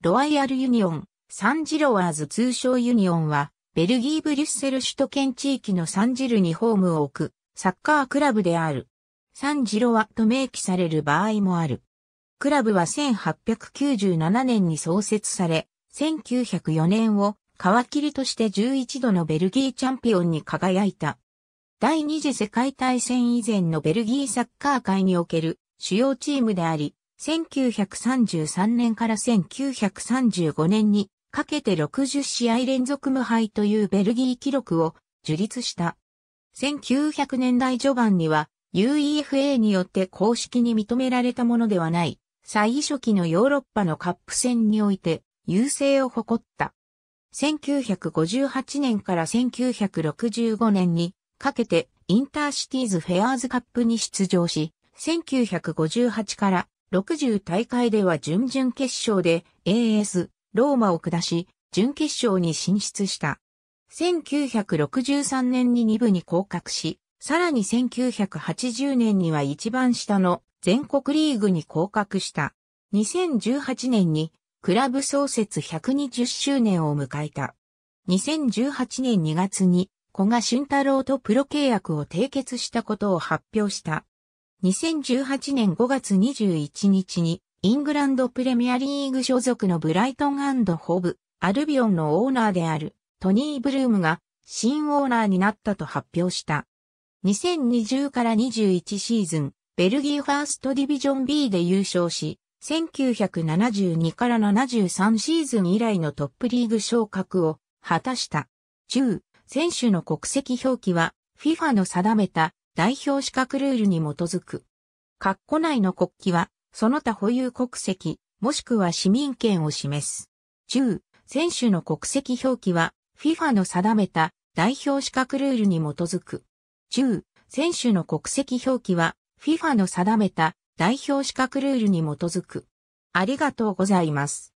ロワイヤルユニオン、サンジロワーズ通称ユニオンは、ベルギー・ブリュッセル首都圏地域のサンジルにホームを置く、サッカークラブである。サンジロワと明記される場合もある。クラブは1897年に創設され、1904年を皮切りとして11度のベルギーチャンピオンに輝いた。第二次世界大戦以前のベルギーサッカー界における主要チームであり、1933年から1935年にかけて60試合連続無敗というベルギー記録を樹立した。1900年代序盤には UEFA によって公式に認められたものではない最初期のヨーロッパのカップ戦において優勢を誇った。1958年から1965年にかけてインターシティーズフェアーズカップに出場し、1958から60大会では準々決勝で AS ローマを下し、準決勝に進出した。1963年に2部に降格し、さらに1980年には一番下の全国リーグに降格した。2018年にクラブ創設120周年を迎えた。2018年2月に小賀俊太郎とプロ契約を締結したことを発表した。2018年5月21日に、イングランドプレミアリーグ所属のブライトンホブ、アルビオンのオーナーであるトニー・ブルームが新オーナーになったと発表した。2020から21シーズン、ベルギーファーストディビジョン B で優勝し、1972から73シーズン以来のトップリーグ昇格を果たした。中、選手の国籍表記は FIFA の定めた代表資格ルールに基づく。括弧内の国旗は、その他保有国籍、もしくは市民権を示す。10、選手の国籍表記は、FIFA の定めた代表資格ルールに基づく。10、選手の国籍表記は、FIFA の定めた代表資格ルールに基づく。ありがとうございます。